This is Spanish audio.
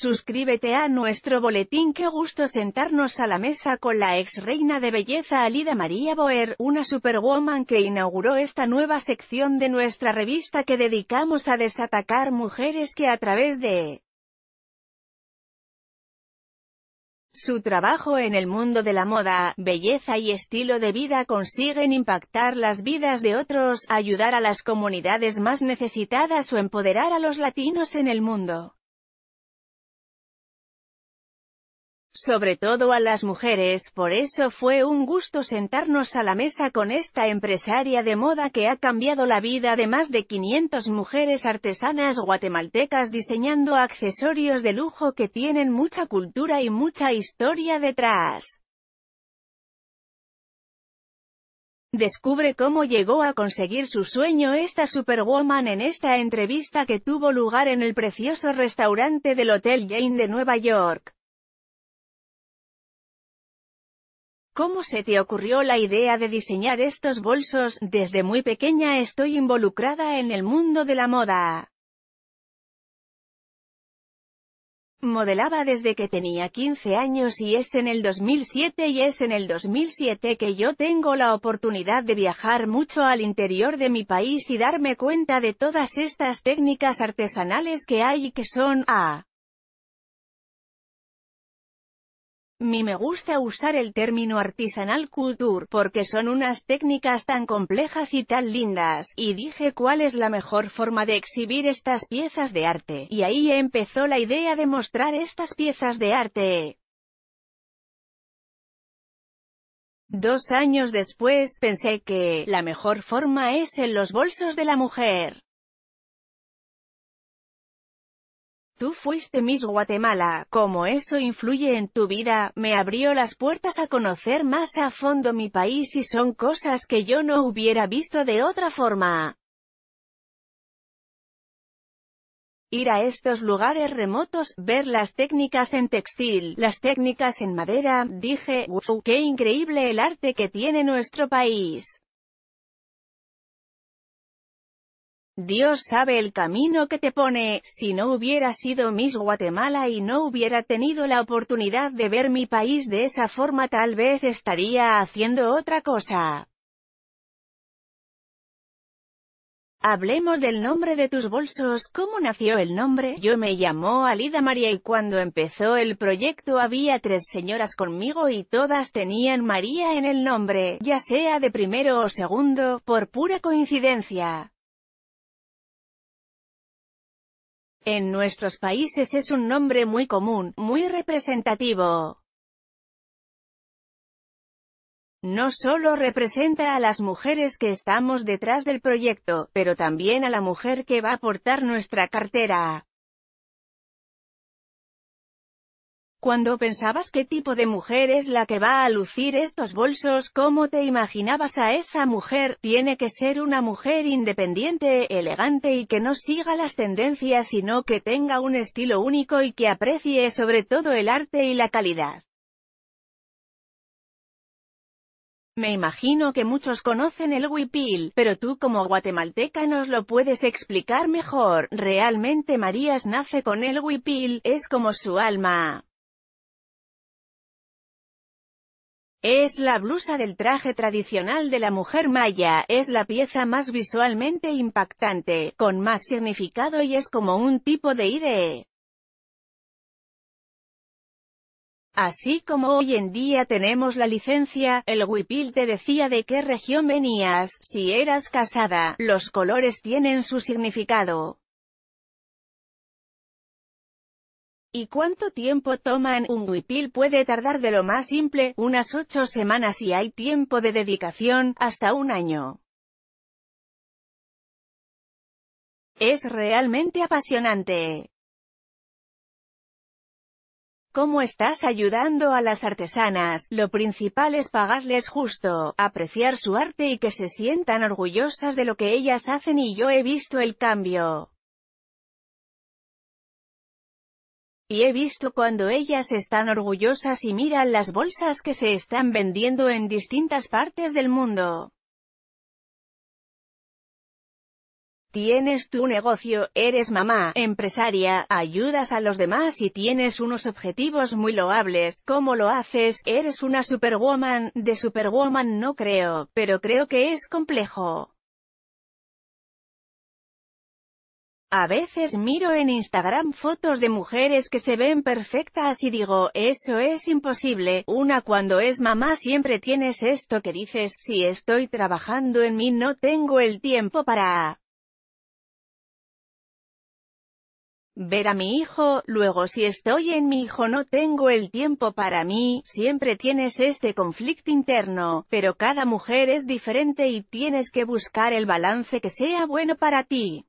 Suscríbete a nuestro boletín. Qué gusto sentarnos a la mesa con la ex reina de belleza Alida María Boer, una superwoman que inauguró esta nueva sección de nuestra revista que dedicamos a desatacar mujeres que a través de Su trabajo en el mundo de la moda, belleza y estilo de vida consiguen impactar las vidas de otros, ayudar a las comunidades más necesitadas o empoderar a los latinos en el mundo. sobre todo a las mujeres, por eso fue un gusto sentarnos a la mesa con esta empresaria de moda que ha cambiado la vida de más de 500 mujeres artesanas guatemaltecas diseñando accesorios de lujo que tienen mucha cultura y mucha historia detrás. Descubre cómo llegó a conseguir su sueño esta Superwoman en esta entrevista que tuvo lugar en el precioso restaurante del Hotel Jane de Nueva York. ¿Cómo se te ocurrió la idea de diseñar estos bolsos? Desde muy pequeña estoy involucrada en el mundo de la moda. Modelaba desde que tenía 15 años y es en el 2007 y es en el 2007 que yo tengo la oportunidad de viajar mucho al interior de mi país y darme cuenta de todas estas técnicas artesanales que hay y que son, a ah, Mi me gusta usar el término artisanal culture porque son unas técnicas tan complejas y tan lindas, y dije cuál es la mejor forma de exhibir estas piezas de arte, y ahí empezó la idea de mostrar estas piezas de arte. Dos años después, pensé que, la mejor forma es en los bolsos de la mujer. Tú fuiste Miss Guatemala, como eso influye en tu vida, me abrió las puertas a conocer más a fondo mi país y son cosas que yo no hubiera visto de otra forma. Ir a estos lugares remotos, ver las técnicas en textil, las técnicas en madera, dije, ¡wow! ¡Qué increíble el arte que tiene nuestro país! Dios sabe el camino que te pone, si no hubiera sido Miss Guatemala y no hubiera tenido la oportunidad de ver mi país de esa forma tal vez estaría haciendo otra cosa. Hablemos del nombre de tus bolsos. ¿Cómo nació el nombre? Yo me llamó Alida María y cuando empezó el proyecto había tres señoras conmigo y todas tenían María en el nombre, ya sea de primero o segundo, por pura coincidencia. En nuestros países es un nombre muy común, muy representativo. No solo representa a las mujeres que estamos detrás del proyecto, pero también a la mujer que va a portar nuestra cartera. Cuando pensabas qué tipo de mujer es la que va a lucir estos bolsos, cómo te imaginabas a esa mujer, tiene que ser una mujer independiente, elegante y que no siga las tendencias sino que tenga un estilo único y que aprecie sobre todo el arte y la calidad. Me imagino que muchos conocen el huipil, pero tú como guatemalteca nos lo puedes explicar mejor. Realmente Marías nace con el huipil, es como su alma. Es la blusa del traje tradicional de la mujer maya, es la pieza más visualmente impactante, con más significado y es como un tipo de IDE. Así como hoy en día tenemos la licencia, el huipil te decía de qué región venías, si eras casada, los colores tienen su significado. ¿Y cuánto tiempo toman? Un huipil puede tardar de lo más simple, unas ocho semanas y hay tiempo de dedicación, hasta un año. Es realmente apasionante. ¿Cómo estás ayudando a las artesanas? Lo principal es pagarles justo, apreciar su arte y que se sientan orgullosas de lo que ellas hacen y yo he visto el cambio. Y he visto cuando ellas están orgullosas y miran las bolsas que se están vendiendo en distintas partes del mundo. Tienes tu negocio, eres mamá, empresaria, ayudas a los demás y tienes unos objetivos muy loables, ¿cómo lo haces? Eres una superwoman, de superwoman no creo, pero creo que es complejo. A veces miro en Instagram fotos de mujeres que se ven perfectas y digo, eso es imposible, una cuando es mamá siempre tienes esto que dices, si estoy trabajando en mí no tengo el tiempo para ver a mi hijo, luego si estoy en mi hijo no tengo el tiempo para mí, siempre tienes este conflicto interno, pero cada mujer es diferente y tienes que buscar el balance que sea bueno para ti.